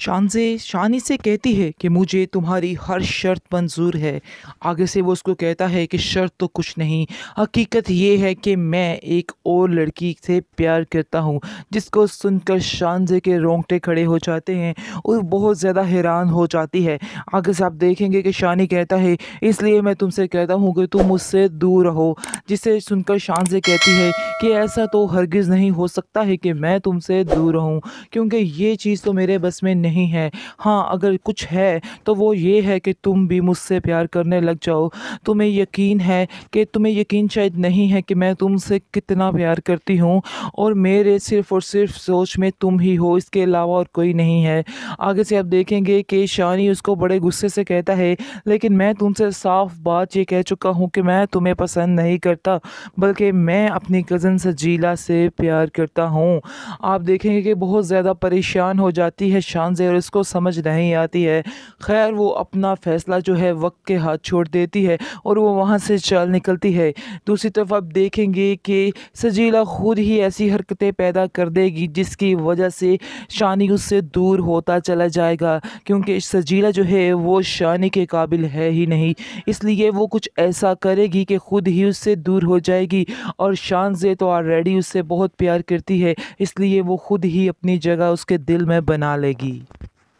शानजे शानी से कहती है कि मुझे तुम्हारी हर शर्त मंजूर है आगे से वो उसको कहता है कि शर्त तो कुछ नहीं हकीकत ये है कि मैं एक और लड़की से प्यार करता हूँ जिसको सुनकर शानजे के रोंगटे खड़े हो जाते हैं और बहुत ज़्यादा हैरान हो जाती है आगे से आप देखेंगे कि शानी कहता है इसलिए मैं तुमसे कहता हूँ कि तुम मुझसे दूर रहो जिसे सुनकर शानजे कहती है कि ऐसा तो हरगिज़ नहीं हो सकता है कि मैं तुमसे दूर रहूँ क्योंकि ये चीज़ तो मेरे बस में नहीं है हाँ अगर कुछ है तो वो ये है कि तुम भी मुझसे प्यार करने लग जाओ तुम्हें यकीन है कि तुम्हें यकीन शायद नहीं है कि मैं तुमसे कितना प्यार करती हूँ और मेरे सिर्फ़ और सिर्फ सोच में तुम ही हो इसके अलावा और कोई नहीं है आगे से आप देखेंगे कि शानी उसको बड़े गुस्से से कहता है लेकिन मैं तुमसे साफ बात ये कह चुका हूँ कि मैं तुम्हें पसंद नहीं करता बल्कि मैं अपनी कज़न सजीला से प्यार करता हूँ आप देखेंगे कि बहुत ज़्यादा परेशान हो जाती है शान ध्यान से और इसको समझ नहीं आती है खैर वो अपना फ़ैसला जो है वक्त के हाथ छोड़ देती है और वो वहाँ से चल निकलती है दूसरी तरफ आप देखेंगे कि सजीला खुद ही ऐसी हरकतें पैदा कर देगी जिसकी वजह से शानी उससे दूर होता चला जाएगा क्योंकि सजीला जो है वो शानी के काबिल है ही नहीं इसलिए वो कुछ ऐसा करेगी कि खुद ही उससे दूर हो जाएगी और शान से तो ऑलरेडी उससे बहुत प्यार करती है इसलिए वो खुद ही अपनी जगह उसके दिल में बना लेगी